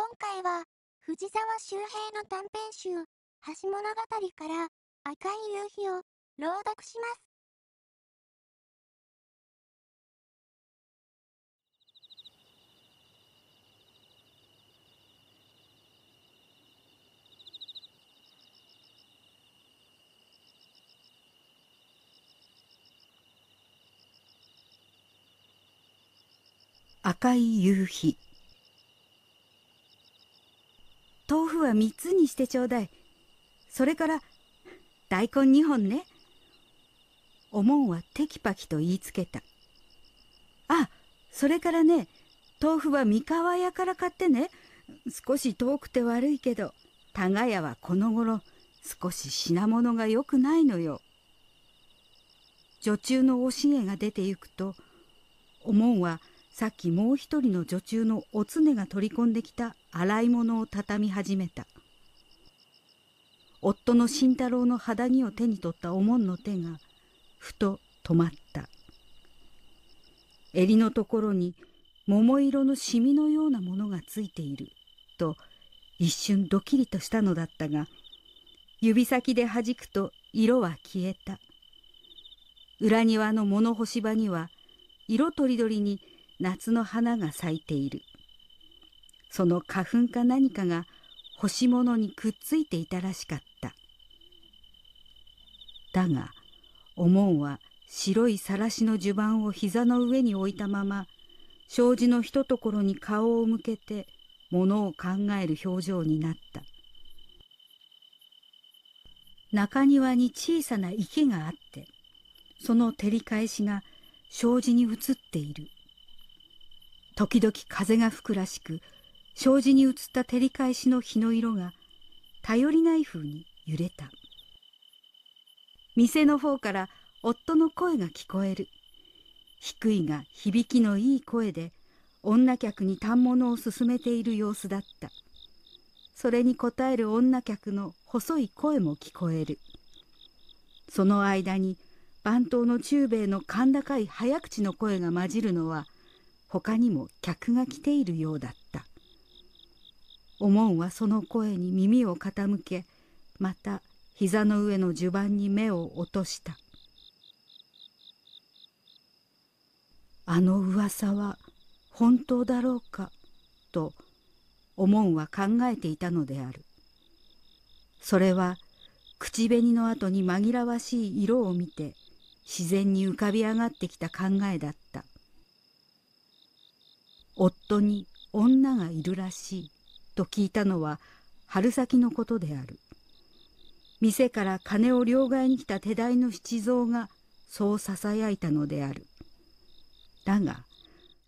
今回は、藤沢周平の短編集、橋物語から赤い夕日を朗読します。赤い夕日豆腐は3つにしてちょうだいそれから大根2本ねおもんはテキパキと言いつけたあそれからね豆腐は三河屋から買ってね少し遠くて悪いけど多賀屋はこの頃少し品物が良くないのよ女中のおしげが出て行くとおもんは「さっきもう一人の女中のおつねが取り込んできた洗い物を畳み始めた夫の慎太郎の肌着を手に取ったおもの手がふと止まった襟のところに桃色のシミのようなものがついていると一瞬ドキリとしたのだったが指先で弾くと色は消えた裏庭の物干し場には色とりどりに夏の花が咲いているその花粉か何かが干し物にくっついていたらしかっただがおもんは白いさらしの襦袢を膝の上に置いたまま障子のひとところに顔を向けて物を考える表情になった中庭に小さな池があってその照り返しが障子に映っている時々風が吹くらしく障子に映った照り返しの日の色が頼りない風に揺れた店の方から夫の声が聞こえる低いが響きのいい声で女客に反物を勧めている様子だったそれに応える女客の細い声も聞こえるその間に番頭の中兵衛の甲高い早口の声が混じるのは他にも客が来ているようだったおもんはその声に耳を傾けまた膝の上の襦袢に目を落としたあの噂は本当だろうかとおもんは考えていたのであるそれは口紅の後に紛らわしい色を見て自然に浮かび上がってきた考えだった夫に女がいるらしいと聞いたのは春先のことである店から金を両替に来た手代の七蔵がそうささやいたのであるだが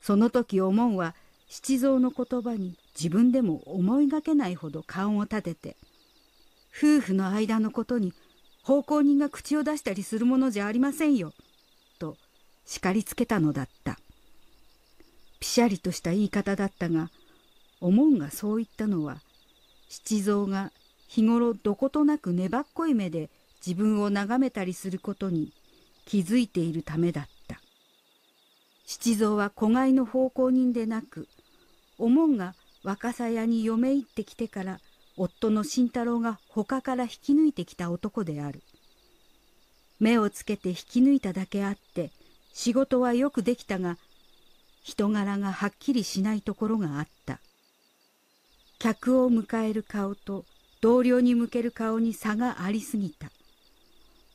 その時おもは七蔵の言葉に自分でも思いがけないほど勘を立てて夫婦の間のことに奉公人が口を出したりするものじゃありませんよと叱りつけたのだった。しゃりとした言い方だったがおもんがそう言ったのは七蔵が日頃どことなく粘っこい目で自分を眺めたりすることに気づいているためだった七蔵は子飼いの奉公人でなくおもんが若狭屋に嫁入ってきてから夫の慎太郎が他から引き抜いてきた男である目をつけて引き抜いただけあって仕事はよくできたが人柄がはっきりしないところがあった客を迎える顔と同僚に向ける顔に差がありすぎた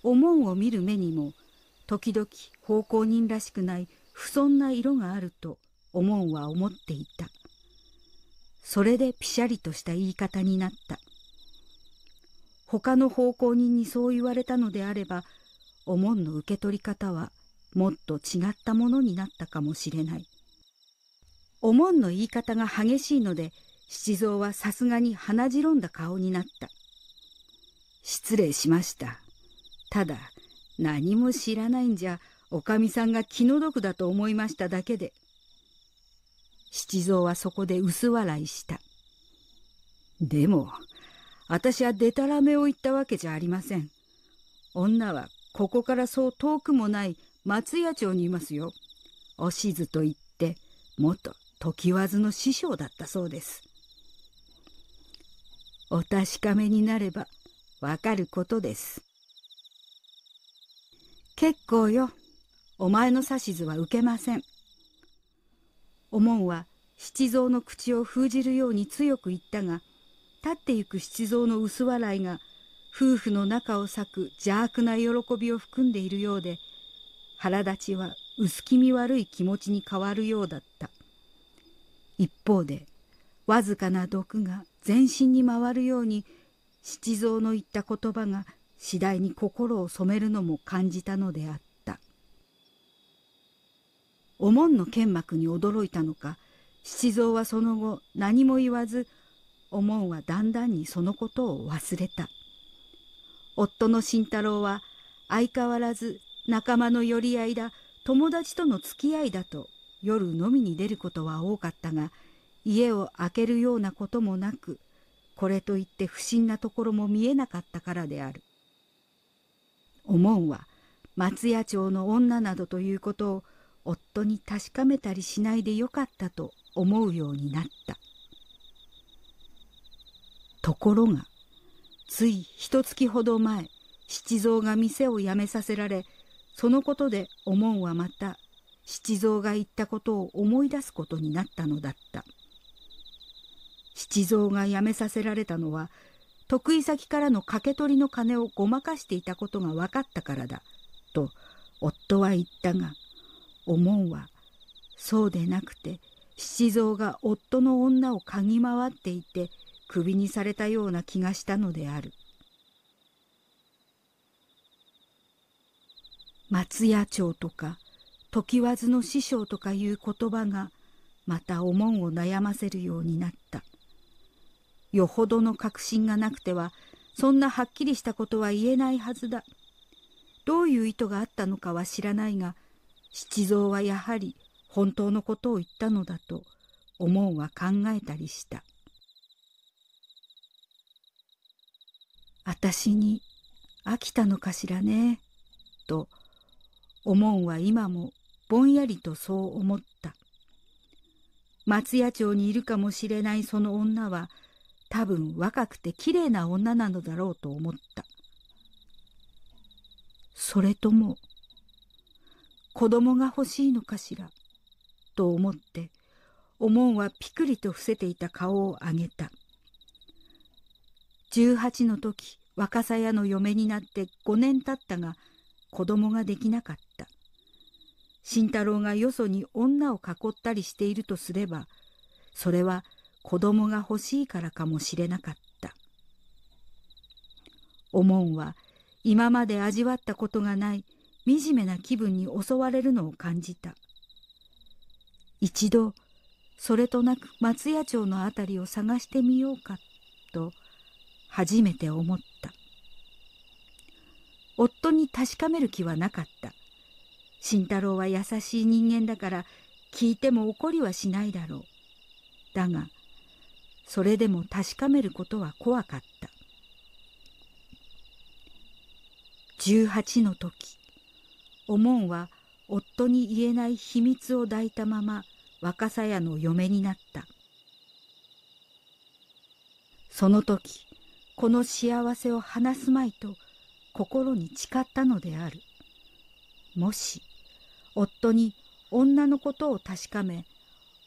お門を見る目にも時々奉公人らしくない不遜な色があるとお門は思っていたそれでピシャリとした言い方になった他の奉公人にそう言われたのであればおもんの受け取り方はもっと違ったものになったかもしれないおもんの言い方が激しいので七蔵はさすがに鼻じろんだ顔になった失礼しましたただ何も知らないんじゃおかみさんが気の毒だと思いましただけで七蔵はそこで薄笑いしたでも私はでたらめを言ったわけじゃありません女はここからそう遠くもない松屋町にいますよおしずと言って元時和の師匠だったそうですお確かめになればわかることです結構よお前の指図は受けませんおもんは七蔵の口を封じるように強く言ったが立ってゆく七蔵の薄笑いが夫婦の中を裂く邪悪な喜びを含んでいるようで腹立ちは薄気味悪い気持ちに変わるようだった一方でわずかな毒が全身に回るように七蔵の言った言葉が次第に心を染めるのも感じたのであったお門の剣幕に驚いたのか七蔵はその後何も言わずお門はだんだんにそのことを忘れた夫の慎太郎は相変わらず仲間の寄り合いだ友達との付き合いだと夜のみに出ることは多かったが家を空けるようなこともなくこれといって不審なところも見えなかったからである。おもんは松屋町の女などということを夫に確かめたりしないでよかったと思うようになった。ところがつい一月ほど前七蔵が店を辞めさせられそのことでおもんはまた七蔵が言ったことを思い出すことになったのだった七蔵が辞めさせられたのは得意先からの掛け取りの金をごまかしていたことが分かったからだと夫は言ったが思うはそうでなくて七蔵が夫の女を嗅ぎ回っていてクビにされたような気がしたのである松屋町とか時わずの師匠とかいう言葉がまたおもんを悩ませるようになったよほどの確信がなくてはそんなはっきりしたことは言えないはずだどういう意図があったのかは知らないが七蔵はやはり本当のことを言ったのだとおもんは考えたりした私に飽きたのかしらねとおもんは今もぼんやりとそう思った松屋町にいるかもしれないその女は多分若くて綺麗な女なのだろうと思ったそれとも子供が欲しいのかしらと思っておもんはピクリと伏せていた顔を上げた18の時若狭屋の嫁になって5年経ったが子供ができなかった慎太郎がよそに女を囲ったりしているとすれば、それは子供が欲しいからかもしれなかった。おもんは今まで味わったことがない惨めな気分に襲われるのを感じた。一度、それとなく松屋町のあたりを探してみようかと初めて思った。夫に確かめる気はなかった。慎太郎は優しい人間だから聞いても怒りはしないだろう。だが、それでも確かめることは怖かった。十八の時、おもんは夫に言えない秘密を抱いたまま若さ屋の嫁になった。その時、この幸せを話すまいと心に誓ったのである。もし、夫に女のことを確かめ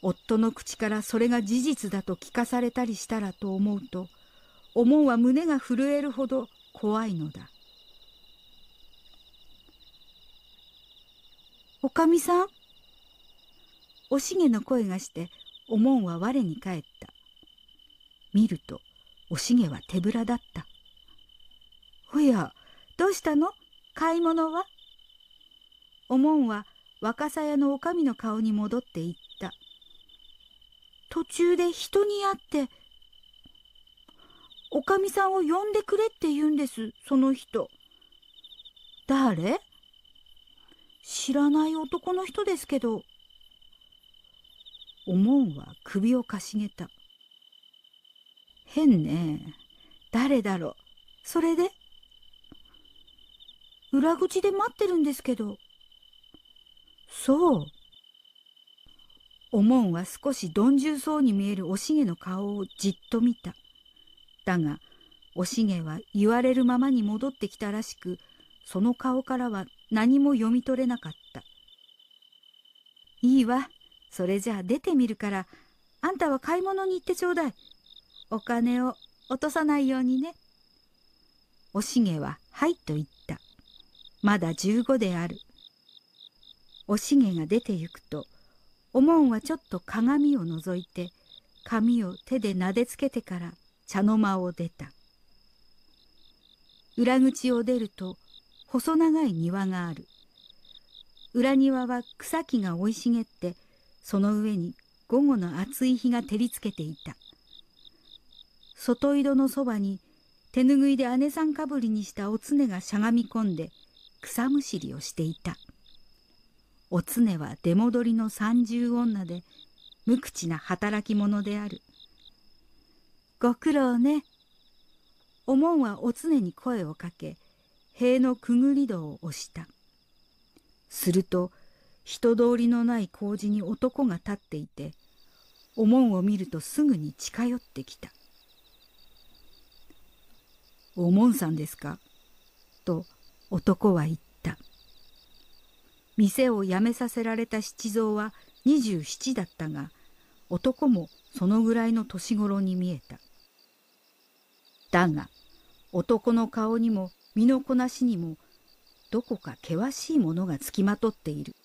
夫の口からそれが事実だと聞かされたりしたらと思うと思うは胸が震えるほど怖いのだ「おかみさん?」おしげの声がしておもんは我に返った見るとおしげは手ぶらだった「おやどうしたの買い物は?」おもんは若狭屋のおかみの顔に戻っていった途中で人に会っておかみさんを呼んでくれって言うんですその人誰知らない男の人ですけどおもんは首をかしげた変ね誰だろうそれで裏口で待ってるんですけど。そう。おもんは少しどんじゅうそうに見えるおしげの顔をじっと見た。だが、おしげは言われるままに戻ってきたらしく、その顔からは何も読み取れなかった。いいわ。それじゃあ出てみるから、あんたは買い物に行ってちょうだい。お金を落とさないようにね。おしげは、はいと言った。まだ15である。おしげが出てゆくとおもんはちょっと鏡を覗いて髪を手でなでつけてから茶の間を出た裏口を出ると細長い庭がある裏庭は草木が生い茂ってその上に午後の暑い日が照りつけていた外井戸のそばに手ぬぐいで姉さんかぶりにしたおつねがしゃがみ込んで草むしりをしていた。おつねは出戻りの三十女で無口な働き者である。ご苦労ね。おもんはおつねに声をかけ塀のくぐり戸を押した。すると人通りのない工事に男が立っていておもんを見るとすぐに近寄ってきた。おもんさんですかと男は言った。店を辞めさせられた七蔵は27だったが男もそのぐらいの年頃に見えただが男の顔にも身のこなしにもどこか険しいものがつきまとっている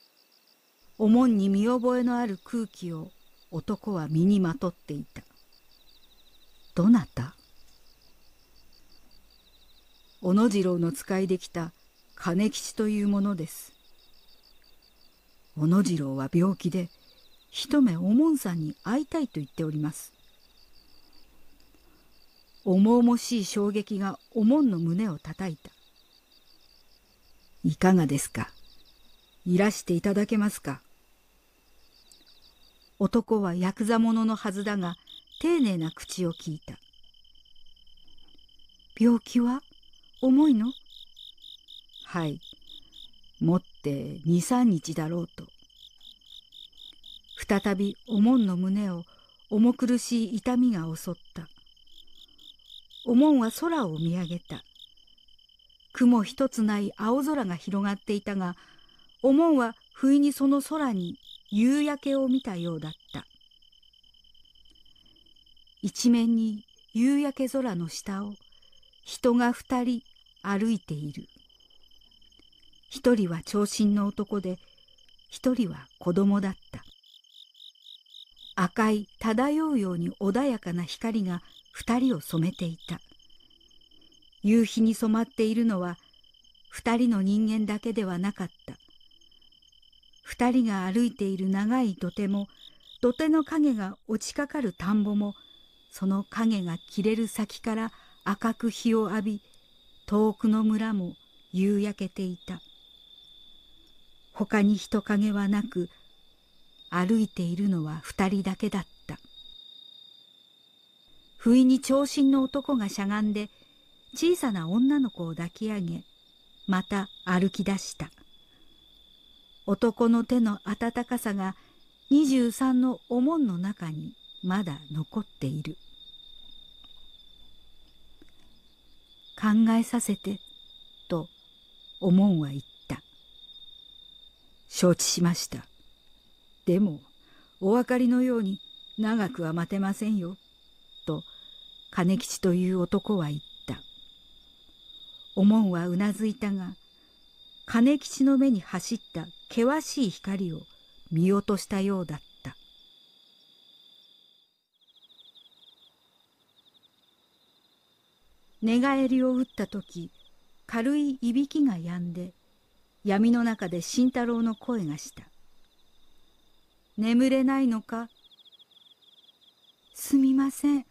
おもんに見覚えのある空気を男は身にまとっていたどなた小野次郎の使いできた金吉というものです小野次郎は病気で一目おもんさんに会いたいと言っております重々しい衝撃がおもんの胸をたたいたいかがですかいらしていただけますか男はヤクザ者のはずだが丁寧な口を聞いた病気は重いのはい。もっって2日だろうと再びおもんの胸を重苦しい痛みが襲ったおもんは空を見上げた雲一つない青空が広がっていたがおもんは不意にその空に夕焼けを見たようだった一面に夕焼け空の下を人が二人歩いている一人は長身の男で一人は子供だった赤い漂うように穏やかな光が二人を染めていた夕日に染まっているのは二人の人間だけではなかった二人が歩いている長い土手も土手の影が落ちかかる田んぼもその影が切れる先から赤く日を浴び遠くの村も夕焼けていた。他に人影はなく歩いているのは二人だけだった不意に長身の男がしゃがんで小さな女の子を抱き上げまた歩き出した男の手の温かさが二十三のお門の中にまだ残っている考えさせてとお門は言った承知しましたでもお分かりのように長くは待てませんよと金吉という男は言ったおもんはうなずいたが金吉の目に走った険しい光を見落としたようだった寝返りを打った時軽いいびきがやんで闇の中で慎太郎の声がした「眠れないのか?」「すみません起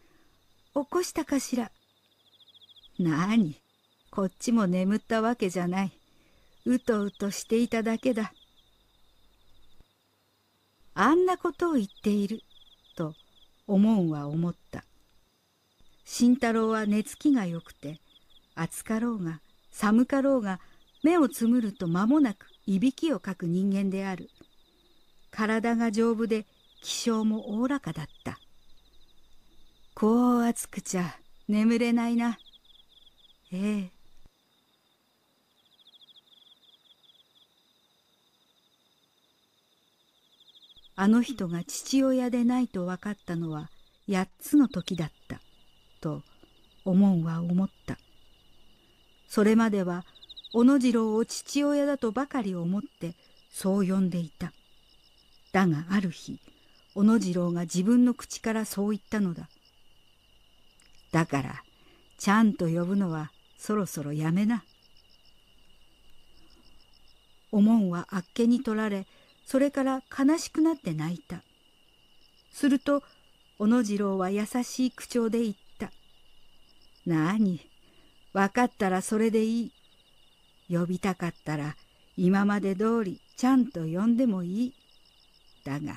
こしたかしら」「何こっちも眠ったわけじゃないうとうとしていただけだ」「あんなことを言っている」と思うは思った慎太郎は寝つきがよくて暑かろうが寒かろうが目をつむると間もなくいびきをかく人間である体が丈夫で気性もおおらかだったこう暑くちゃ眠れないなええあの人が父親でないと分かったのは八つの時だったと思うは思ったそれまでは小野次郎を父親だとばかり思ってそう呼んでいただがある日小野次郎が自分の口からそう言ったのだだからちゃんと呼ぶのはそろそろやめなおもんはあっけに取られそれから悲しくなって泣いたすると小野次郎は優しい口調で言った「なあに分かったらそれでいい」呼びたかったら今まで通りちゃんと呼んでもいい。だが、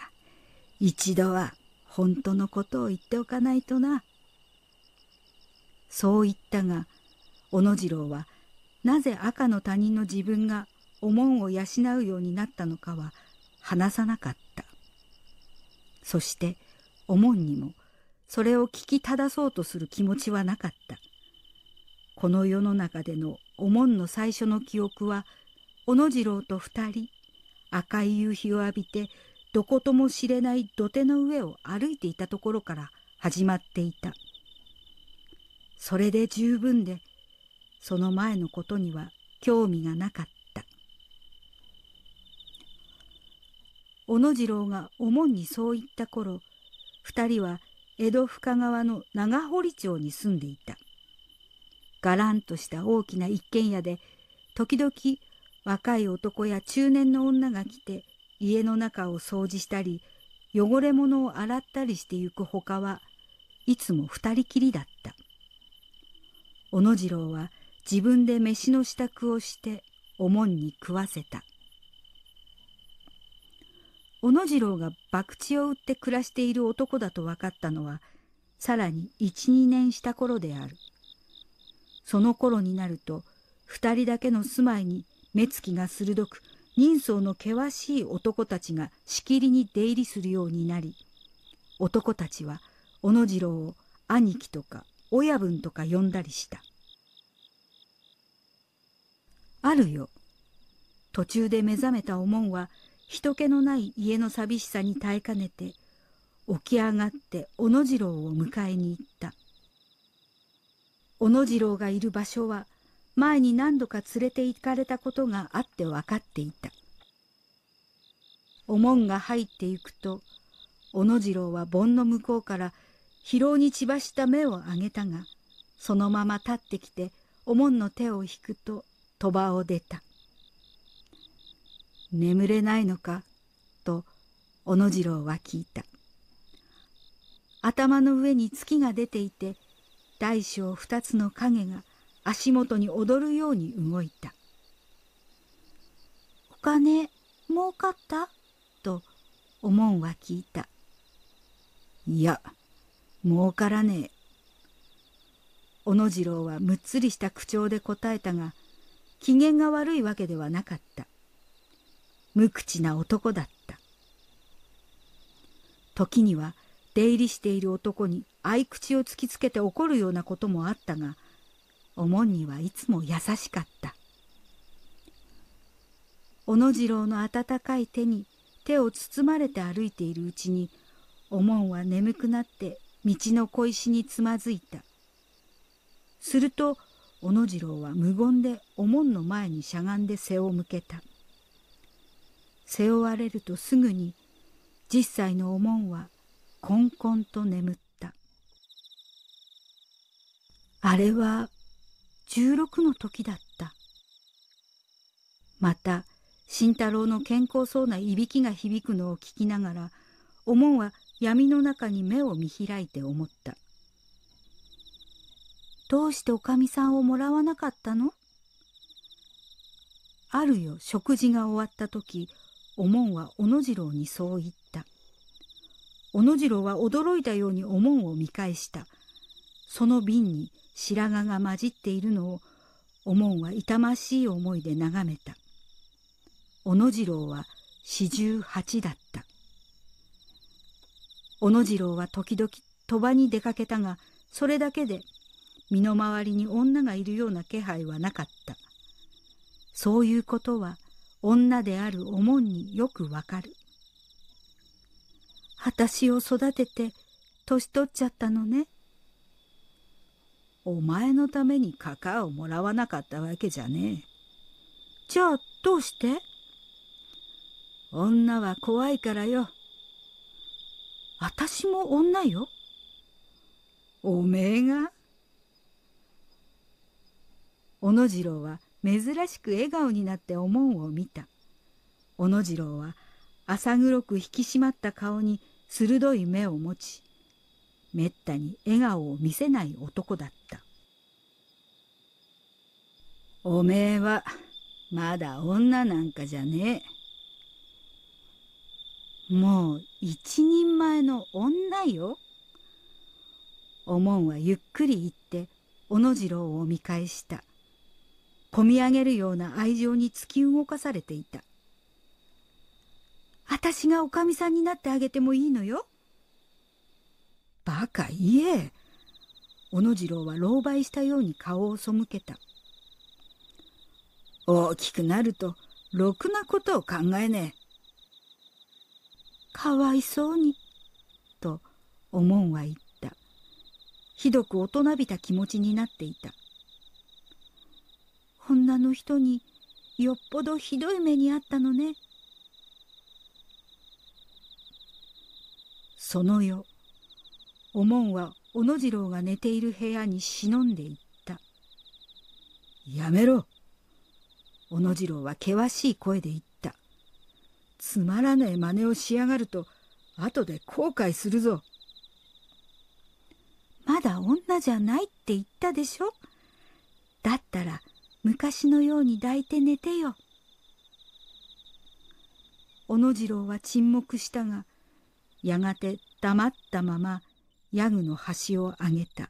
一度は本当のことを言っておかないとな。そう言ったが、小野次郎はなぜ赤の他人の自分がおもんを養うようになったのかは話さなかった。そしておもんにもそれを聞き正そうとする気持ちはなかった。この世の中でのおもんの最初の記憶は小野次郎と二人赤い夕日を浴びてどことも知れない土手の上を歩いていたところから始まっていたそれで十分でその前のことには興味がなかった小野次郎がおもんにそう言った頃二人は江戸深川の長堀町に住んでいた。がらんとした大きな一軒家で時々若い男や中年の女が来て家の中を掃除したり汚れ物を洗ったりしてゆくほかはいつも二人きりだった小野次郎は自分で飯の支度をしておもんに食わせた小野次郎が博打を売って暮らしている男だと分かったのはさらに12年した頃であるその頃になると二人だけの住まいに目つきが鋭く人相の険しい男たちがしきりに出入りするようになり男たちは小野次郎を兄貴とか親分とか呼んだりしたあるよ途中で目覚めたおもんは人気のない家の寂しさに耐えかねて起き上がって小野次郎を迎えに行った。小野次郎がいる場所は前に何度か連れて行かれたことがあって分かっていたお門が入って行くと小野次郎は盆の向こうから疲労に血ばした目を上げたがそのまま立ってきてお門の手を引くと鳥羽を出た「眠れないのか?」と小野次郎は聞いた頭の上に月が出ていて大小二つの影が足元に踊るように動いた「お金儲かった?」とおもんは聞いた「いや儲からねえ」小野次郎はむっつりした口調で答えたが機嫌が悪いわけではなかった無口な男だった時には出入りしている男に合口を突きつけて怒るようなこともあったがおもんにはいつも優しかった小野次郎の温かい手に手を包まれて歩いているうちにおもんは眠くなって道の小石につまずいたすると小野次郎は無言でおもんの前にしゃがんで背を向けた背負われるとすぐに10歳のおもんはこんと眠ったあれは16の時だったまた慎太郎の健康そうないびきが響くのを聞きながらおもんは闇の中に目を見開いて思った「どうしておかみさんをもらわなかったの?」あるよ食事が終わった時おもんは小野次郎にそう言った。小野次郎は驚いたようにお門を見返した。その瓶に白髪が混じっているのを、お門は痛ましい思いで眺めた。小野次郎は四十八だった。小野次郎は時々鳥羽に出かけたが、それだけで身の回りに女がいるような気配はなかった。そういうことは女であるおもんによくわかる。私を育てて年取っちゃったのね。お前のためにカカをもらわなかったわけじゃねえ。じゃあどうして女は怖いからよ。私も女よ。おめえが小野次郎は珍しく笑顔になっておもんを見た。小野次郎は浅黒く引き締まった顔に鋭い目を持ち、めったに笑顔を見せない男だった。おめえは、まだ女なんかじゃねえ。もう一人前の女よ。おもんはゆっくり言って、小野次郎を見返した。込み上げるような愛情に突き動かされていた。私がおかみさんになってあげてもいいのよ。バカ言え。小野次郎は狼狽したように顔を背けた。大きくなると、ろくなことを考えねえ。かわいそうに、と、おもんは言った。ひどく大人びた気持ちになっていた。女の人によっぽどひどい目にあったのね。その夜おもんは小野次郎が寝ている部屋に忍んでいった「やめろ!」小野次郎は険しい声で言った「つまらねえ真似をしやがると後で後悔するぞ」まだ女じゃないって言ったでしょだったら昔のように抱いて寝てよ。小野次郎は沈黙したがやがて黙ったままヤグの端を上げた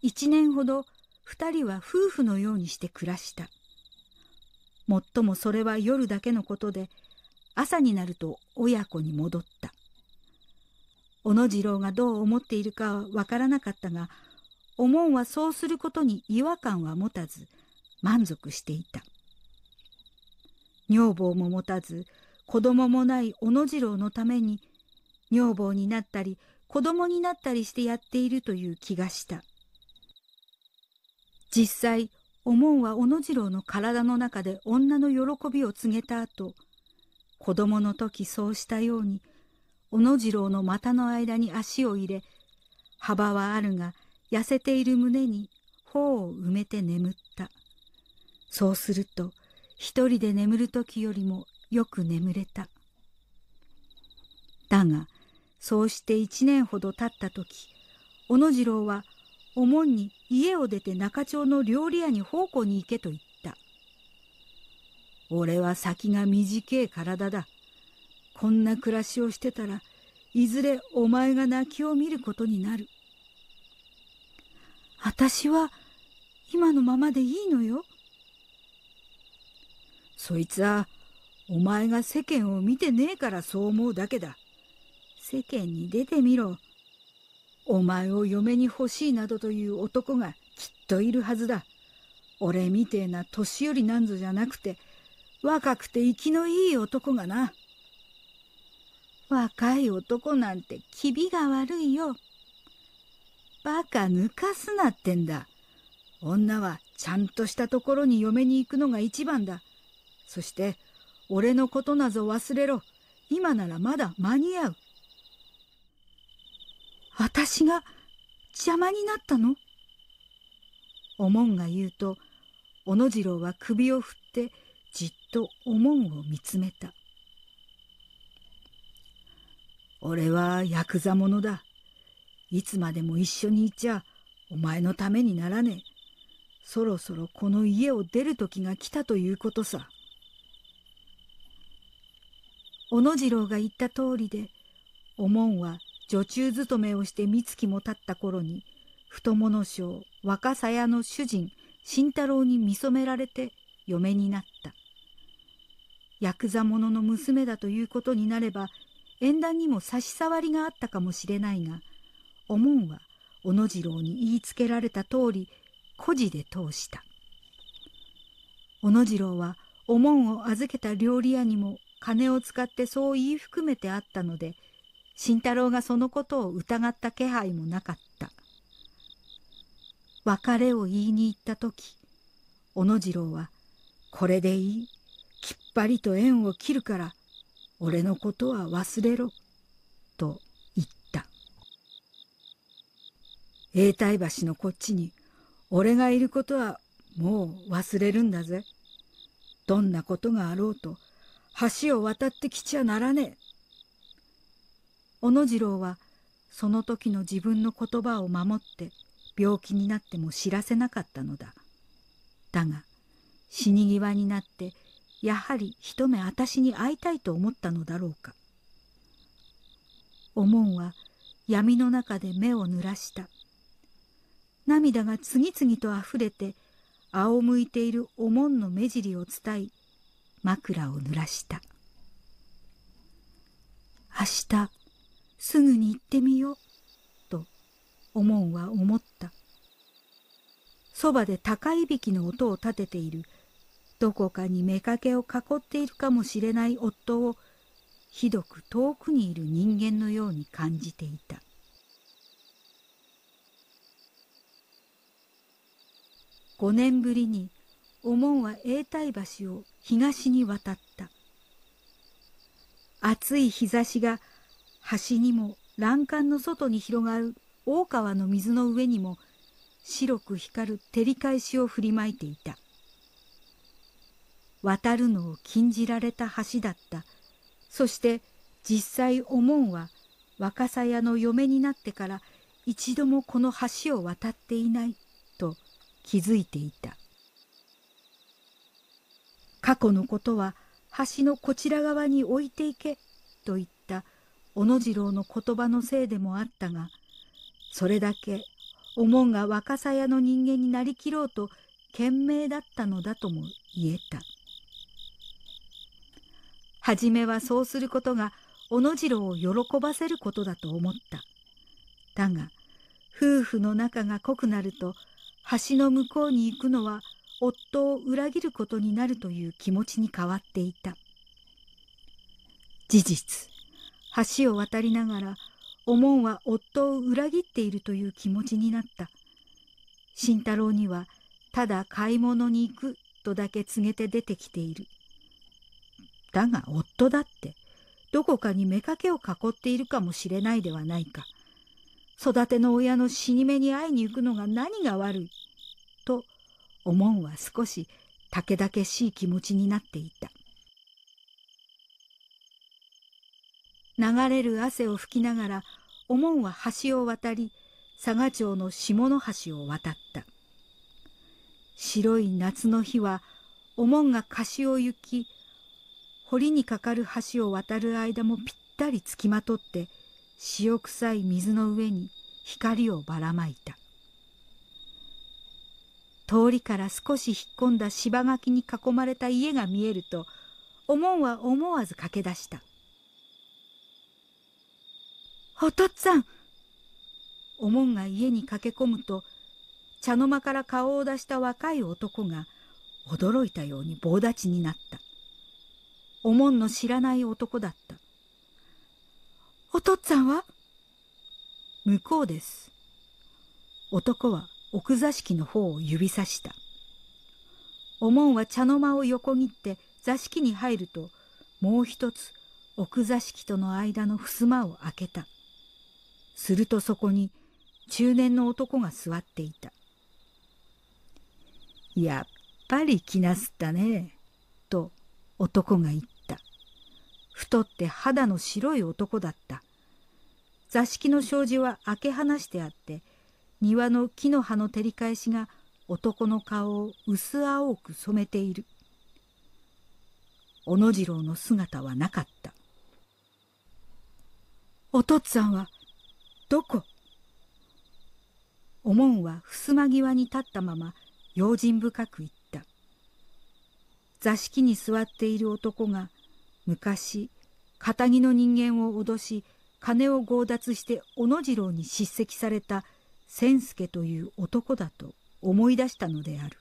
一年ほど二人は夫婦のようにして暮らしたもっともそれは夜だけのことで朝になると親子に戻った小野次郎がどう思っているかはわからなかったがおもんはそうすることに違和感は持たず満足していた女房も持たず子供もない小野次郎のために女房になったり子供になったりしてやっているという気がした実際お門は小野次郎の体の中で女の喜びを告げた後子供の時そうしたように小野次郎の股の間に足を入れ幅はあるが痩せている胸に頬を埋めて眠ったそうすると一人で眠る時よりもよく眠れただがそうして一年ほど経った時小野次郎はおもに家を出て中町の料理屋に奉公に行けと言った俺は先が短い体だこんな暮らしをしてたらいずれお前が泣きを見ることになる私は今のままでいいのよそいつはお前が世間を見てねえからそう思うだけだ。世間に出てみろ。お前を嫁に欲しいなどという男がきっといるはずだ。俺みてえな年寄りなんぞじゃなくて、若くて生きのいい男がな。若い男なんて気味が悪いよ。バカ抜かすなってんだ。女はちゃんとしたところに嫁に行くのが一番だ。そして俺のことなぞ忘れろ今ならまだ間に合う私が邪魔になったのおもんが言うと小野次郎は首を振ってじっとおもんを見つめた俺はヤクザ者だいつまでも一緒にいちゃお前のためにならねえそろそろこの家を出る時が来たということさ小野次郎が言った通りでおもんは女中勤めをして三月も経った頃に太もの商若狭屋の主人慎太郎に見初められて嫁になったヤクザ者の娘だということになれば縁談にも差し障りがあったかもしれないがおもんは小野次郎に言いつけられた通り孤児で通した小野次郎はおもんを預けた料理屋にも金を使ってそう言い含めてあったので慎太郎がそのことを疑った気配もなかった別れを言いに行った時小野次郎は「これでいいきっぱりと縁を切るから俺のことは忘れろ」と言った永代橋のこっちに俺がいることはもう忘れるんだぜどんなことがあろうと橋を渡ってきちゃならねえ。小野次郎はその時の自分の言葉を守って病気になっても知らせなかったのだ。だが死に際になってやはり一目私に会いたいと思ったのだろうか。おもんは闇の中で目を濡らした。涙が次々とあふれて仰向いているおもんの目尻を伝い枕を濡らした明日すぐに行ってみようとおもんは思ったそばで高いびきの音を立てているどこかに妾を囲っているかもしれない夫をひどく遠くにいる人間のように感じていた5年ぶりにお門は永代橋を東に渡った暑い日差しが橋にも欄干の外に広がる大川の水の上にも白く光る照り返しを振りまいていた渡るのを禁じられた橋だったそして実際お門は若狭屋の嫁になってから一度もこの橋を渡っていないと気づいていた過去のことは橋のこちら側に置いていけといった小野次郎の言葉のせいでもあったがそれだけおもんが若狭屋の人間になりきろうと懸命だったのだとも言えた初めはそうすることが小野次郎を喜ばせることだと思っただが夫婦の仲が濃くなると橋の向こうに行くのは夫を裏切ることになるという気持ちに変わっていた事実橋を渡りながらおもんは夫を裏切っているという気持ちになった慎太郎にはただ買い物に行くとだけ告げて出てきているだが夫だってどこかに妾を囲っているかもしれないではないか育ての親の死に目に会いに行くのが何が悪いおもんは少したけだけしい気持ちになっていた流れる汗を拭きながらおもんは橋を渡り佐賀町の下の橋を渡った白い夏の日はおもんが貸を行き堀にかかる橋を渡る間もぴったりつきまとって塩臭い水の上に光をばらまいた通りから少し引っ込んだ芝垣に囲まれた家が見えるとおもんは思わず駆け出した「おとっつぁん!」おもんが家に駆け込むと茶の間から顔を出した若い男が驚いたように棒立ちになったおもんの知らない男だった「おとっつぁんは?」「向こうです」男は奥座敷の方を指さした。おもんは茶の間を横切って座敷に入ると、もう一つ奥座敷との間の襖を開けた。するとそこに中年の男が座っていた。やっぱり来なすったね、と男が言った。太って肌の白い男だった。座敷の障子は開け放してあって、庭の木の葉の照り返しが男の顔を薄青く染めている小野次郎の姿はなかったお父っつぁんはどこおもんは襖際に立ったまま用心深く言った座敷に座っている男が昔堅気の人間を脅し金を強奪して小野次郎に叱責された千助という男だと思い出したのである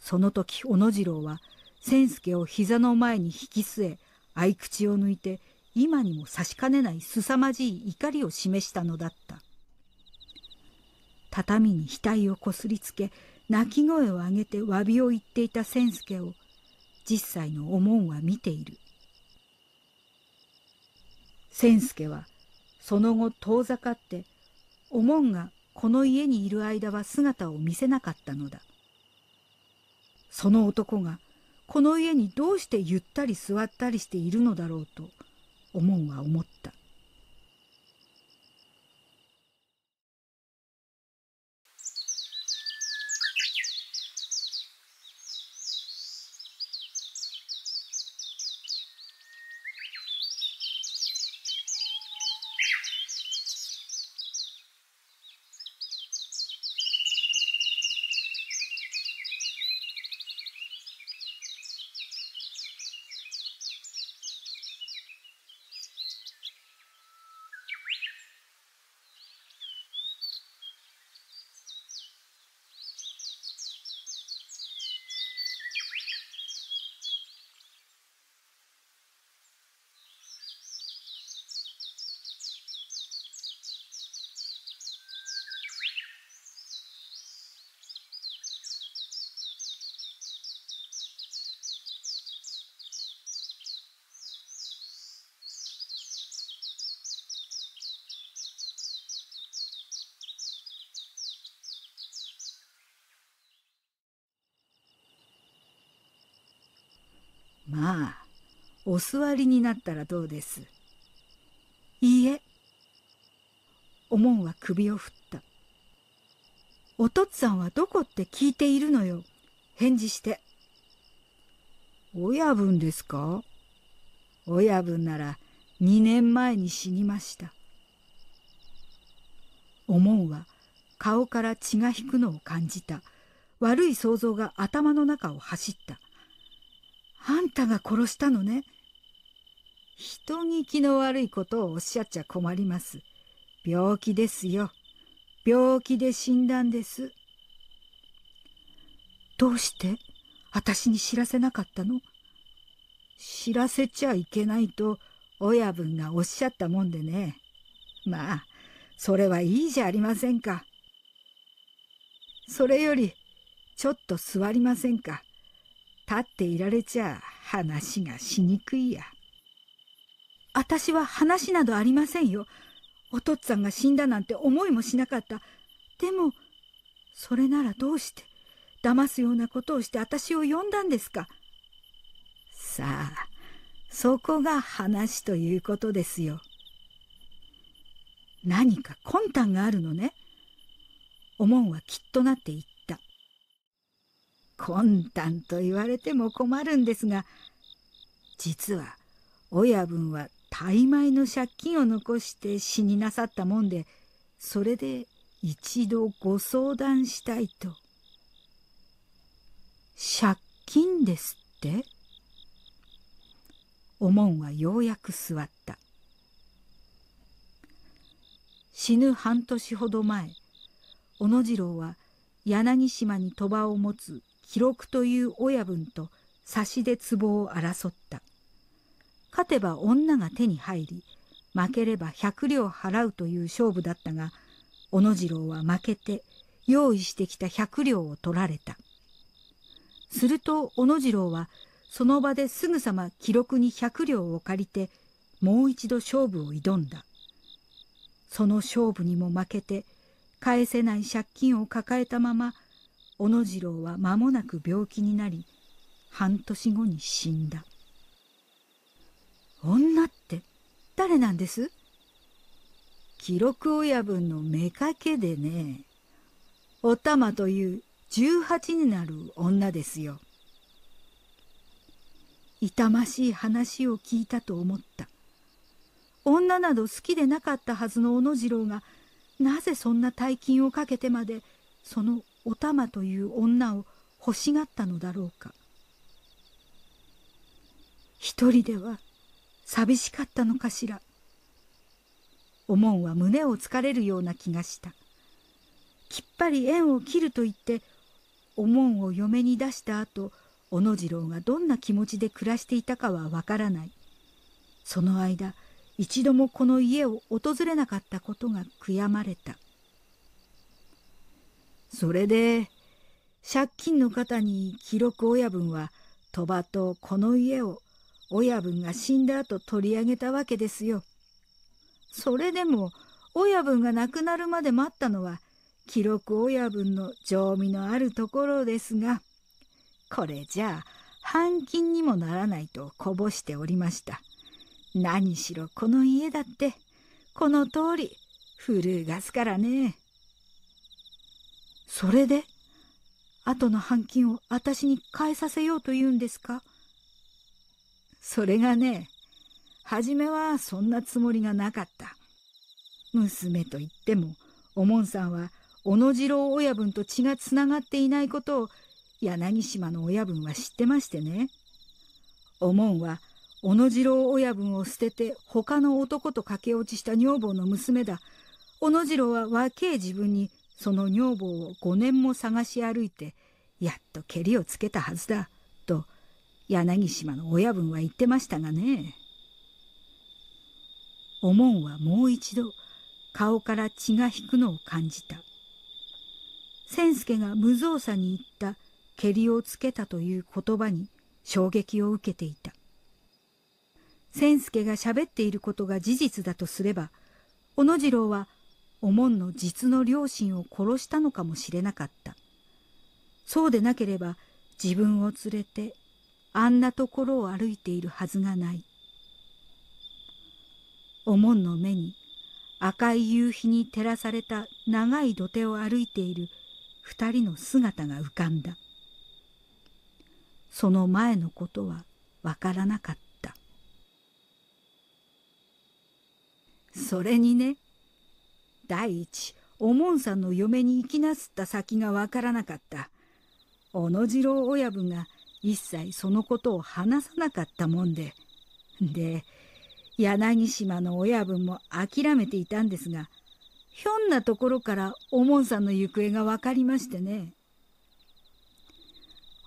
その時小野次郎は千助を膝の前に引き据え合口を抜いて今にも差しかねない凄まじい怒りを示したのだった畳に額をこすりつけ泣き声を上げて詫びを言っていた千助を10歳のおもんは見ている千助はその後遠ざかっておもんがこの家にいる間は姿を見せなかったのだその男がこの家にどうしてゆったり座ったりしているのだろうとおもんは思ったああお座りになったらどうですいいえおもんは首を振ったおとっつぁんはどこって聞いているのよ返事して親分ですか親分なら2年前に死にましたおもんは顔から血が引くのを感じた悪い想像が頭の中を走ったあんたが殺したのね。人聞きの悪いことをおっしゃっちゃ困ります。病気ですよ。病気で死んだんです。どうして私に知らせなかったの知らせちゃいけないと親分がおっしゃったもんでね。まあ、それはいいじゃありませんか。それより、ちょっと座りませんか。立っていられちゃ話がしにくいや。私は話などありませんよ。お父っつぁんが死んだなんて思いもしなかった。でも、それならどうして、騙すようなことをして私を呼んだんですか。さあ、そこが話ということですよ。何か魂胆があるのね。おもんはきっとなって言魂胆と言われても困るんですが実は親分は大枚の借金を残して死になさったもんでそれで一度ご相談したいと。借金ですっておもんはようやく座った。死ぬ半年ほど前、小野次郎は柳島に賭場を持つ記録という親分と差しで壺を争った。勝てば女が手に入り、負ければ百両払うという勝負だったが、小野次郎は負けて用意してきた百両を取られた。すると小野次郎はその場ですぐさま記録に百両を借りてもう一度勝負を挑んだ。その勝負にも負けて返せない借金を抱えたまま小野次郎は間もなく病気になり半年後に死んだ女って誰なんです記録親分の妾でねお玉という18になる女ですよ痛ましい話を聞いたと思った女など好きでなかったはずの小野次郎がなぜそんな大金をかけてまでそのお玉という女を欲しがったのだろうか一人では寂しかったのかしらおもんは胸をつかれるような気がしたきっぱり縁を切ると言っておもんを嫁に出した後小野次郎がどんな気持ちで暮らしていたかはわからないその間一度もこの家を訪れなかったことが悔やまれたそれで借金の方に記録親分は鳥羽とこの家を親分が死んだ後取り上げたわけですよ。それでも親分が亡くなるまで待ったのは記録親分の定味のあるところですがこれじゃあ半金にもならないとこぼしておりました何しろこの家だってこの通り古いガスからねそれで後の半金を私に返させようと言うんですかそれがね、初めはそんなつもりがなかった。娘と言っても、おもんさんは小野次郎親分と血がつながっていないことを柳島の親分は知ってましてね。おもんは小野次郎親分を捨てて他の男と駆け落ちした女房の娘だ。小野次郎は若え自分にその女房を5年も探し歩いてやっとけりをつけたはずだと柳島の親分は言ってましたがねおもんはもう一度顔から血が引くのを感じた千助が無造作に言った「蹴りをつけた」という言葉に衝撃を受けていた千助が喋っていることが事実だとすれば小野次郎は「おもんの実の両親を殺したのかもしれなかったそうでなければ自分を連れてあんなところを歩いているはずがないおもんの目に赤い夕日に照らされた長い土手を歩いている二人の姿が浮かんだその前のことはわからなかったそれにね第一おもんさんの嫁に行きなすった先がわからなかった小野次郎親分が一切そのことを話さなかったもんでで柳島の親分も諦めていたんですがひょんなところからおもんさんの行方が分かりましてね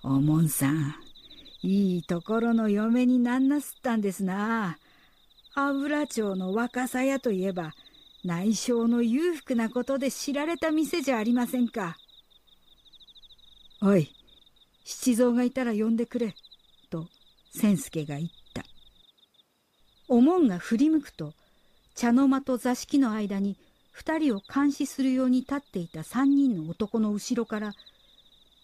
おもんさんいいところの嫁になんなすったんですな油町の若さ屋といえば内省の裕福なことで知られた店じゃありませんか。おい、七蔵がいたら呼んでくれ、と千助が言った。おもんが振り向くと、茶の間と座敷の間に二人を監視するように立っていた三人の男の後ろから、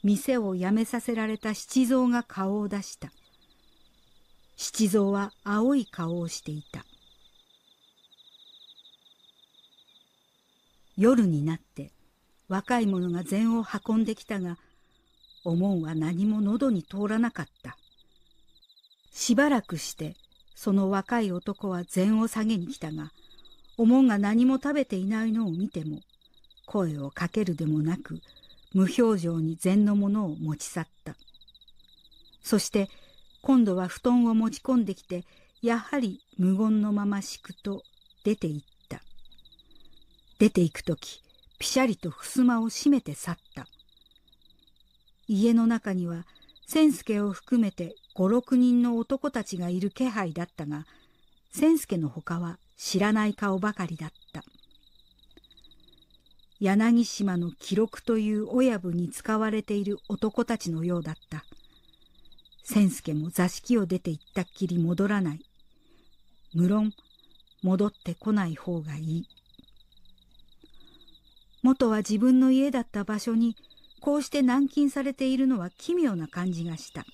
店を辞めさせられた七蔵が顔を出した。七蔵は青い顔をしていた。夜になって若い者が膳を運んできたがおもんは何も喉に通らなかったしばらくしてその若い男は膳を下げに来たがおもんが何も食べていないのを見ても声をかけるでもなく無表情に膳のものを持ち去ったそして今度は布団を持ち込んできてやはり無言のまま敷くと出て行っ出て行く時ぴしゃりと襖を閉めて去った家の中には千助を含めて五六人の男たちがいる気配だったが千助のほかは知らない顔ばかりだった柳島の記録という親分に使われている男たちのようだった千助も座敷を出て行ったっきり戻らない無論戻ってこない方がいい元は自分の家だった場所にこうして軟禁されているのは奇妙な感じがした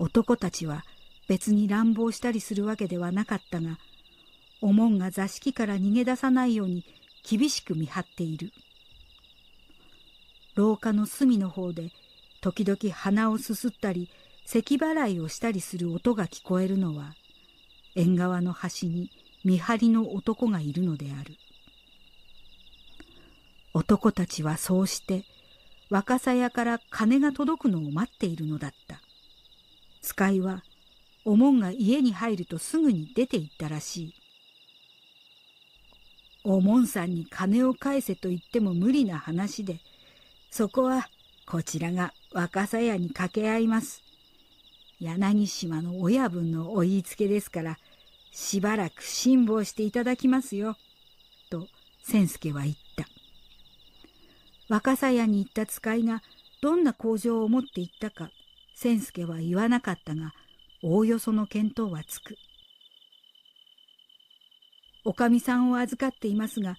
男たちは別に乱暴したりするわけではなかったがおもが座敷から逃げ出さないように厳しく見張っている廊下の隅の方で時々鼻をすすったり咳払いをしたりする音が聞こえるのは縁側の端に見張りの男がいるのである。男たちはそうして若狭屋から金が届くのを待っているのだった使いはおもんが家に入るとすぐに出て行ったらしいおもんさんに金を返せと言っても無理な話でそこはこちらが若狭屋に掛け合います柳島の親分のお言いつけですからしばらく辛抱していただきますよ」と千助は言っ若狭屋に行った使いがどんな工場を持って行ったか千助は言わなかったがおおよその見当はつくおかみさんを預かっていますが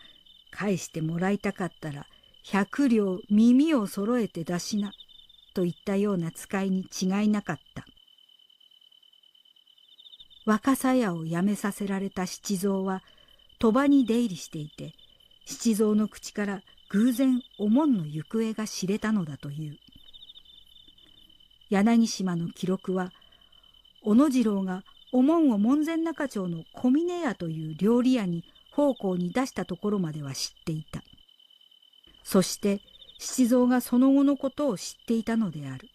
返してもらいたかったら百両耳を揃えて出しなといったような使いに違いなかった若狭屋を辞めさせられた七蔵は鳥羽に出入りしていて七蔵の口から偶然お門の行方が知れたのだという柳島の記録は小野次郎がお門を門前仲町の小峰屋という料理屋に奉公に出したところまでは知っていたそして七蔵がその後のことを知っていたのである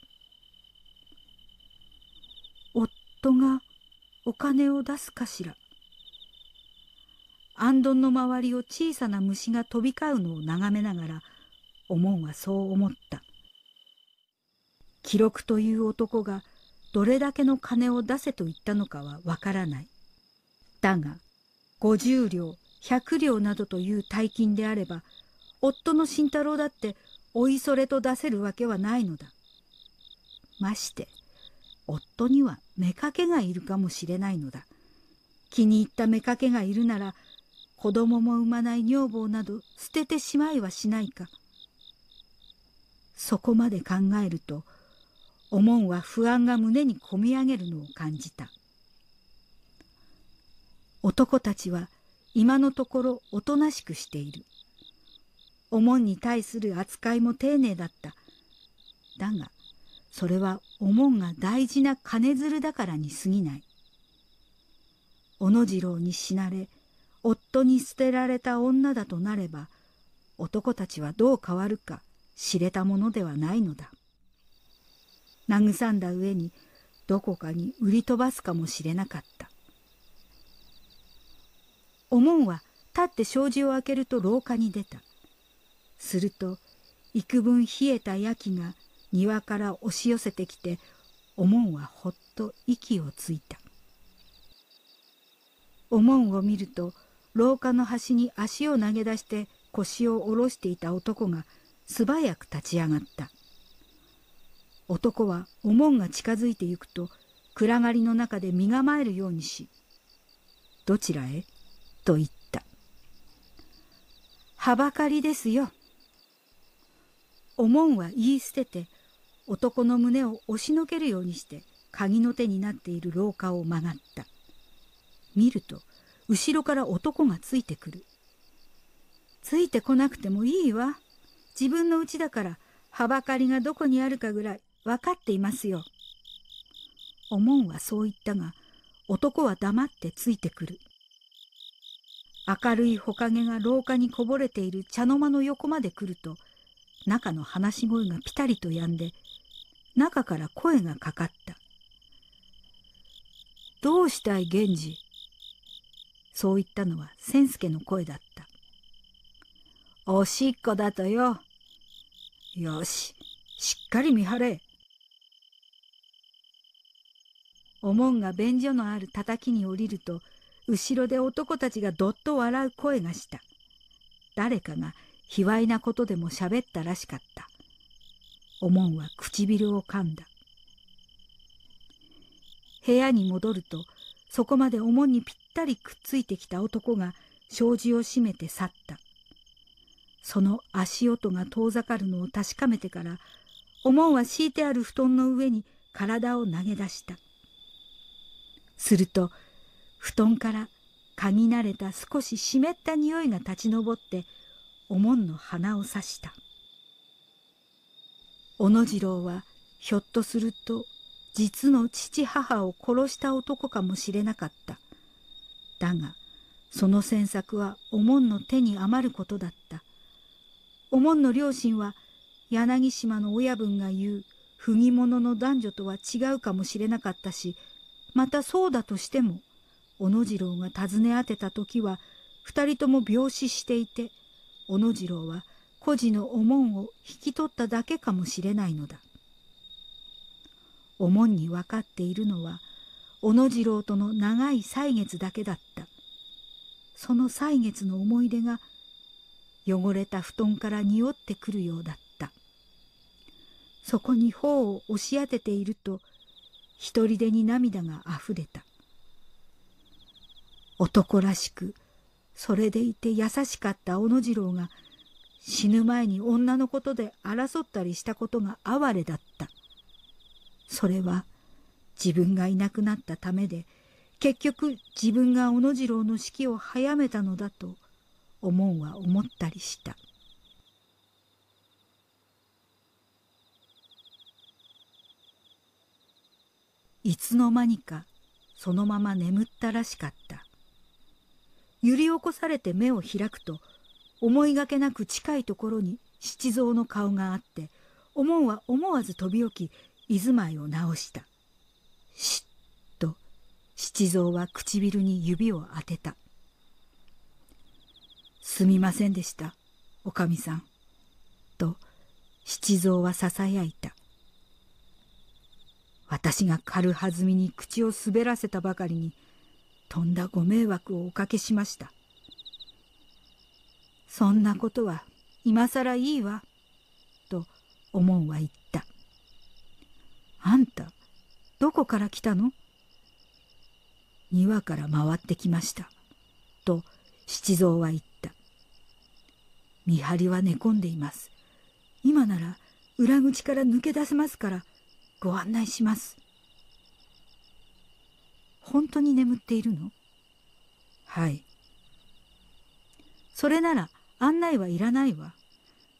夫がお金を出すかしらあんの周りを小さな虫が飛び交うのを眺めながら、おもんはそう思った。記録という男がどれだけの金を出せと言ったのかはわからない。だが、五十両、百両などという大金であれば、夫の慎太郎だっておいそれと出せるわけはないのだ。まして、夫には妾がいるかもしれないのだ。気に入った妾がいるなら、子供も産まない女房など捨ててしまいはしないか。そこまで考えると、おもんは不安が胸にこみ上げるのを感じた。男たちは今のところおとなしくしている。おもんに対する扱いも丁寧だった。だが、それはおもんが大事な金づるだからに過ぎない。小野次郎に死なれ、夫に捨てられた女だとなれば男たちはどう変わるか知れたものではないのだ慰んだ上にどこかに売り飛ばすかもしれなかったおもんは立って障子を開けると廊下に出たすると幾分冷えたやきが庭から押し寄せてきておもんはほっと息をついたおもんを見ると廊下の端に足を投げ出して腰を下ろしていた男が素早く立ち上がった男はお門が近づいてゆくと暗がりの中で身構えるようにし「どちらへ?」と言った「はばかりですよ」お門は言い捨てて男の胸を押しのけるようにして鍵の手になっている廊下を曲がった見ると後ろから男がついてくるついてこなくてもいいわ自分のうちだからはばかりがどこにあるかぐらい分かっていますよおもんはそう言ったが男は黙ってついてくる明るいほかげが廊下にこぼれている茶の間の横まで来ると中の話し声がピタリと止んで中から声がかかった「どうしたい源氏そう言ったのは千助の声だった。おしっこだとよ。よし、しっかり見張れ。おもんが便所のある叩きに降りると、後ろで男たちがどっと笑う声がした。誰かが卑猥なことでも喋ったらしかった。おもんは唇を噛んだ。部屋に戻ると、そこまでおもんにぴったりくっついてきた男が障子を閉めて去った。その足音が遠ざかるのを確かめてから、おもんは敷いてある布団の上に体を投げ出した。すると、布団から嗅ぎ慣れた少し湿った匂いが立ち上って、おもんの鼻を刺した。小野次郎はひょっとすると実の父母を殺した男かもしれなかっただがその詮索はおもんの手に余ることだったおもんの両親は柳島の親分が言う不義者の男女とは違うかもしれなかったしまたそうだとしても小野次郎が訪ね当てた時は2人とも病死していて小野次郎は孤児のおもんを引き取っただけかもしれないのだ。おもんに分かっているのは小野次郎との長い歳月だけだったその歳月の思い出が汚れた布団から匂ってくるようだったそこに頬を押し当てていると独りでに涙があふれた男らしくそれでいて優しかった小野次郎が死ぬ前に女のことで争ったりしたことが哀れだったそれは自分がいなくなったためで結局自分が小野次郎の式を早めたのだと思うは思ったりしたいつの間にかそのまま眠ったらしかった揺り起こされて目を開くと思いがけなく近いところに七蔵の顔があって思うは思わず飛び起き居住まいを直した「しっ」と七蔵は唇に指を当てた「すみませんでしたおかみさん」と七蔵はささやいた私が軽はずみに口を滑らせたばかりにとんだご迷惑をおかけしましたそんなことは今さらいいわと思うは言ったあんたどこから来たの庭から回ってきました」と七蔵は言った「見張りは寝込んでいます今なら裏口から抜け出せますからご案内します」本当に眠っているのはいそれなら案内はいらないわ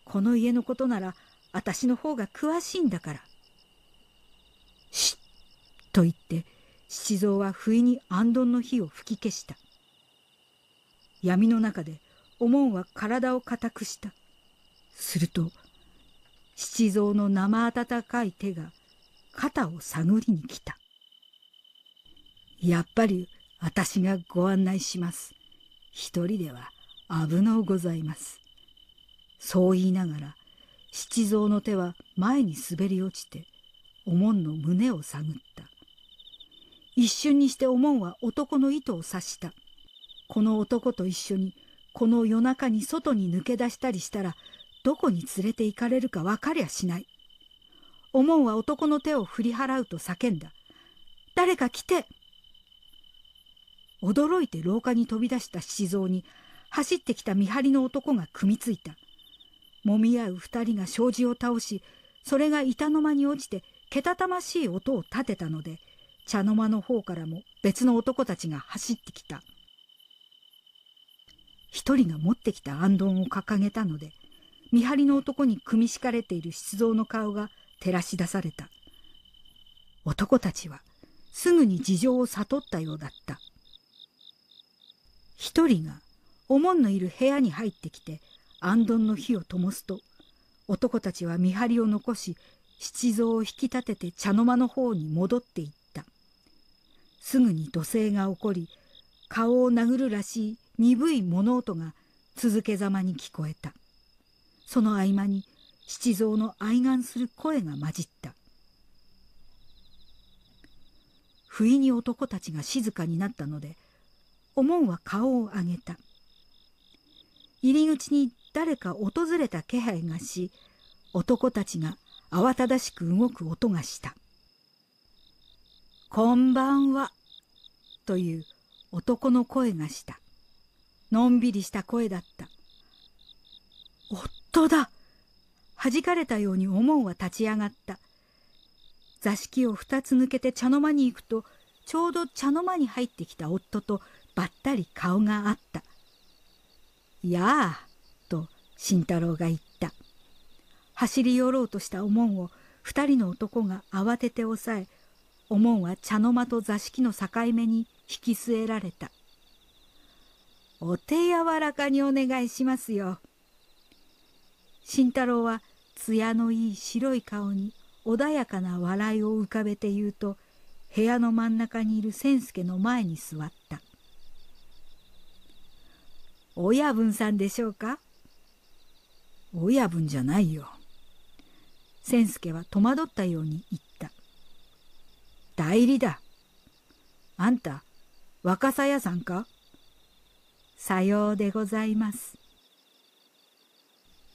この家のことなら私の方が詳しいんだから「しっ」と言って七蔵は不意に安どんの火を吹き消した闇の中でおもんは体を固くしたすると七蔵の生温かい手が肩を探りに来たやっぱり私がご案内します一人では危のうございますそう言いながら七蔵の手は前に滑り落ちておもの胸を探った一瞬にしておもんは男の糸を刺したこの男と一緒にこの夜中に外に抜け出したりしたらどこに連れて行かれるか分かりゃしないおもんは男の手を振り払うと叫んだ誰か来て驚いて廊下に飛び出した静蔵に走ってきた見張りの男が組みついたもみ合う二人が障子を倒しそれが板の間に落ちてけたたましい音を立てたので茶の間の方からも別の男たちが走ってきた一人が持ってきた行灯を掲げたので見張りの男に組み敷かれている出蔵の顔が照らし出された男たちはすぐに事情を悟ったようだった一人がお盆のいる部屋に入ってきて行灯の火を灯すと男たちは見張りを残し七蔵を引き立てて茶の間の方に戻っていったすぐに土星が起こり顔を殴るらしい鈍い物音が続けざまに聞こえたその合間に七蔵の哀願する声が混じった不意に男たちが静かになったのでおもんは顔を上げた入り口に誰か訪れた気配がし男たちが慌ただしく動く音がした「こんばんは」という男の声がしたのんびりした声だった夫だ弾かれたようにおもんは立ち上がった座敷を2つ抜けて茶の間に行くとちょうど茶の間に入ってきた夫とばったり顔があった「やあ」と慎太郎が言った。走り寄ろうとしたおもんを二人の男が慌てて押さえおもんは茶の間と座敷の境目に引き据えられた「お手柔らかにお願いしますよ」慎太郎は艶のいい白い顔に穏やかな笑いを浮かべて言うと部屋の真ん中にいる千助の前に座った「親分さんでしょうか?」「親分じゃないよ」千助は戸惑ったように言った「代理だあんた若狭屋さんか?」「さようでございます」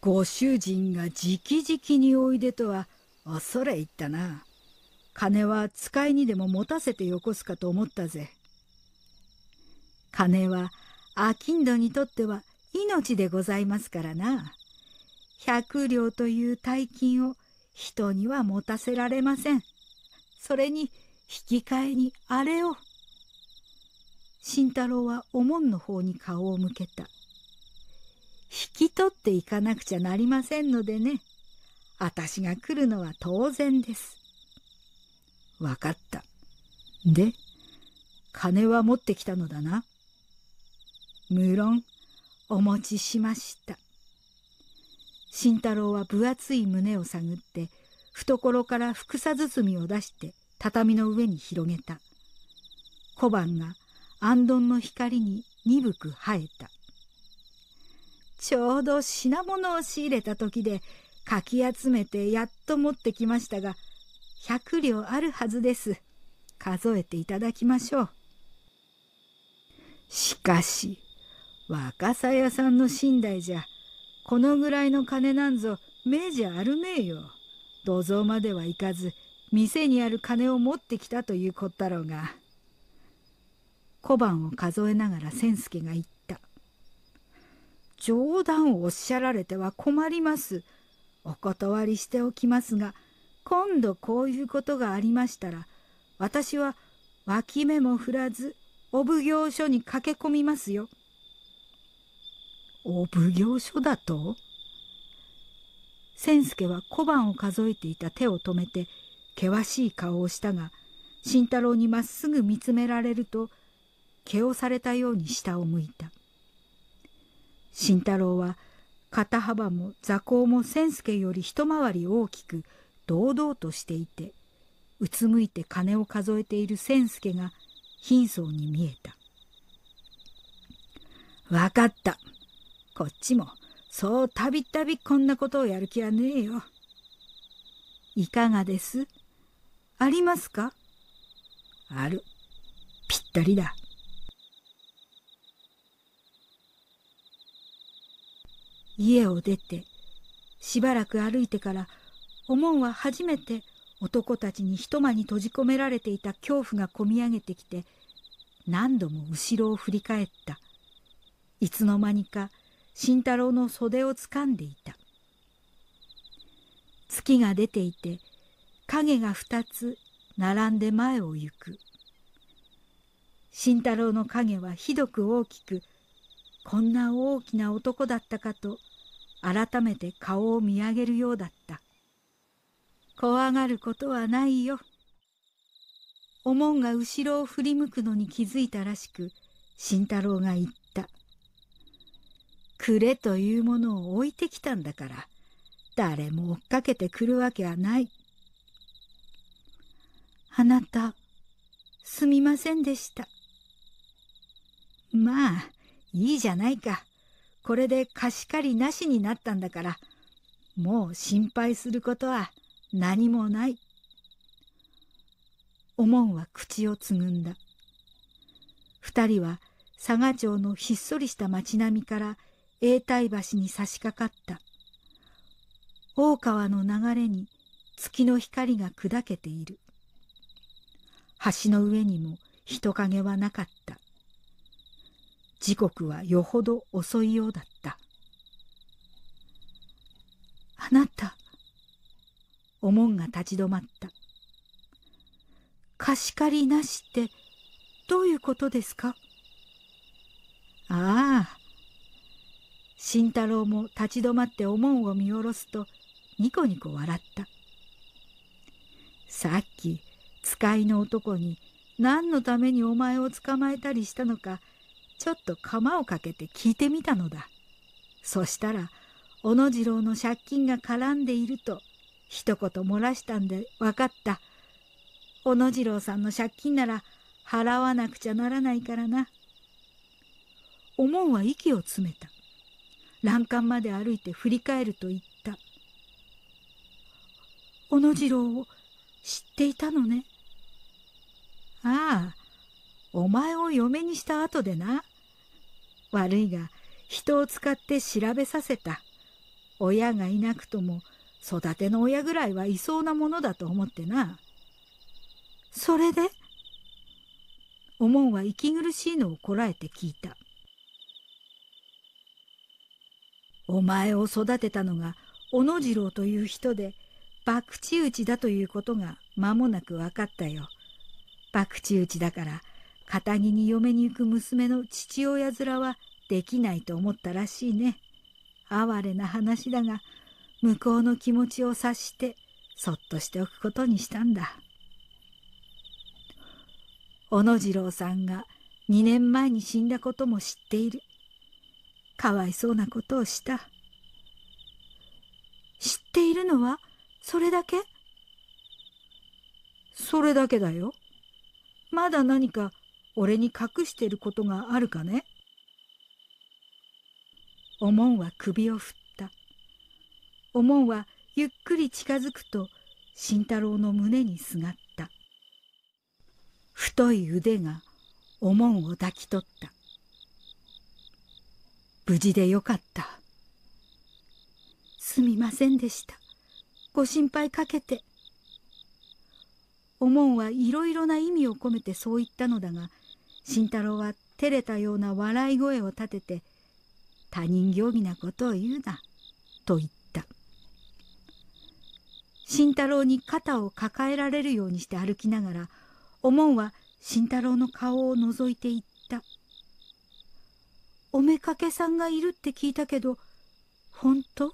ご主人が直々においでとは恐れ入ったな。金は使いにでも持たせてよこすかと思ったぜ。金は商人にとっては命でございますからな。百両という大金を人には持たせられません。それに引き換えにあれを。慎太郎はお門の方に顔を向けた。引き取っていかなくちゃなりませんのでね。私が来るのは当然です。わかった。で、金は持ってきたのだな。無論、お持ちしました。慎太郎は分厚い胸を探って懐からふくさ包みを出して畳の上に広げた小判が安どんの光に鈍く生えたちょうど品物を仕入れた時でかき集めてやっと持ってきましたが百両あるはずです数えていただきましょうしかし若狭屋さんの寝台じゃこのぐらいの金なんぞ明じゃあるめえよ。土蔵までは行かず店にある金を持ってきたというこったろうが。小判を数えながら千助が言った。冗談をおっしゃられては困ります。お断りしておきますが、今度こういうことがありましたら、私は脇目も振らず、お奉行所に駆け込みますよ。お奉行所だと千助は小判を数えていた手を止めて険しい顔をしたが慎太郎にまっすぐ見つめられると毛をされたように下を向いた慎太郎は肩幅も座高も千助より一回り大きく堂々としていてうつむいて金を数えている千助が貧相に見えた「分かった。こっちもそうたびたびこんなことをやる気はねえよ。いかがですありますかある。ぴったりだ。家を出てしばらく歩いてからおもんは初めて男たちに一間に閉じ込められていた恐怖がこみ上げてきて何度も後ろを振り返ったいつの間にか慎太郎の袖をつかんでいた月が出ていて影が2つ並んで前を行く慎太郎の影はひどく大きくこんな大きな男だったかと改めて顔を見上げるようだった怖がることはないよおもんが後ろを振り向くのに気づいたらしく慎太郎が言ったくれというものを置いてきたんだから誰も追っかけてくるわけはない。あなたすみませんでした。まあいいじゃないか。これで貸し借りなしになったんだからもう心配することは何もない。おもんは口をつぐんだ。二人は佐賀町のひっそりした町並みから永代橋に差し掛かった大川の流れに月の光が砕けている橋の上にも人影はなかった時刻はよほど遅いようだったあなたお門が立ち止まった貸し借りなしってどういうことですかああ慎太郎も立ち止まってお門を見下ろすとニコニコ笑ったさっき使いの男に何のためにお前を捕まえたりしたのかちょっと釜をかけて聞いてみたのだそしたら小野次郎の借金が絡んでいると一言漏らしたんで分かった小野次郎さんの借金なら払わなくちゃならないからな。お門は息を詰めた。欄干まで歩いて振り返ると言った「小野次郎を知っていたのね」「ああお前を嫁にした後でな悪いが人を使って調べさせた親がいなくとも育ての親ぐらいはいそうなものだと思ってなそれで?」おもんは息苦しいのをこらえて聞いた。お前を育てたのが小野次郎という人で博打打ちだということが間もなく分かったよ。博打打ちだから片木に嫁に行く娘の父親面はできないと思ったらしいね。哀れな話だが向こうの気持ちを察してそっとしておくことにしたんだ。小野次郎さんが2年前に死んだことも知っている。かわいそうなことをした。知っているのはそれだけそれだけだよ。まだ何か俺に隠してることがあるかねおもんは首を振った。おもんはゆっくり近づくと慎太郎の胸にすがった。太い腕がおもんを抱き取った。無事でよかったすみませんでしたご心配かけておもんはいろいろな意味を込めてそう言ったのだが慎太郎は照れたような笑い声を立てて「他人行儀なことを言うな」と言った慎太郎に肩を抱えられるようにして歩きながらおもんは慎太郎の顔を覗いていったおめかけさんがいるって聞いたけど、本当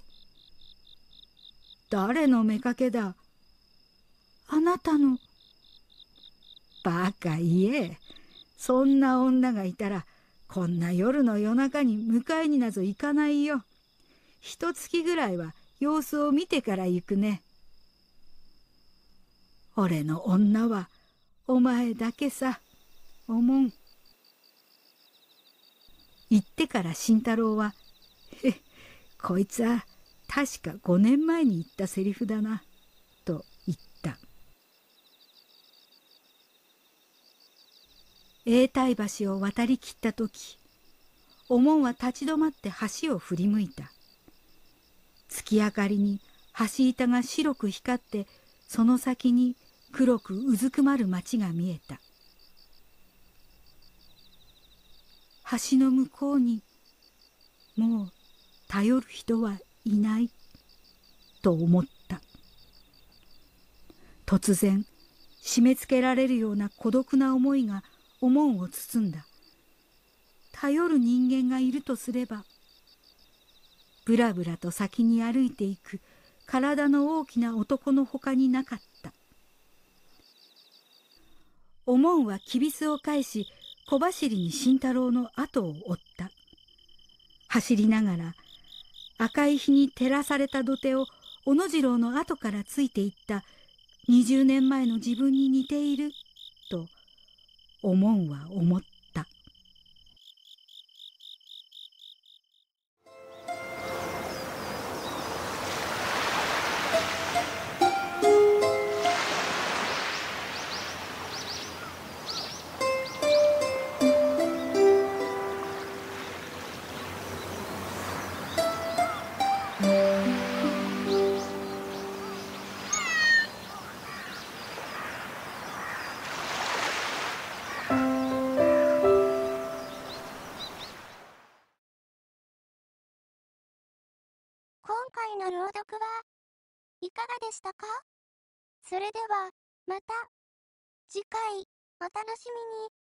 誰のめかけだあなたの。バカ言え。そんな女がいたら、こんな夜の夜中に迎えになぞ行かないよ。一月ぐらいは様子を見てから行くね。俺の女はお前だけさ、おもん。行ってから慎太郎は「へこいつは確か5年前に言ったセリフだな」と言った永代橋を渡りきった時おもんは立ち止まって橋を振り向いた月明かりに橋板が白く光ってその先に黒くうずくまる町が見えた橋の向こうにもう頼る人はいないと思った突然締め付けられるような孤独な思いがおもんを包んだ頼る人間がいるとすればぶらぶらと先に歩いていく体の大きな男のほかになかったおもんはきびすを返し小走りに慎太郎の後を追った。走りながら赤い日に照らされた土手を小野次郎の後からついていった二十年前の自分に似ていると思うは思った。はいかがでしたかそれでは、また、次回、お楽しみに。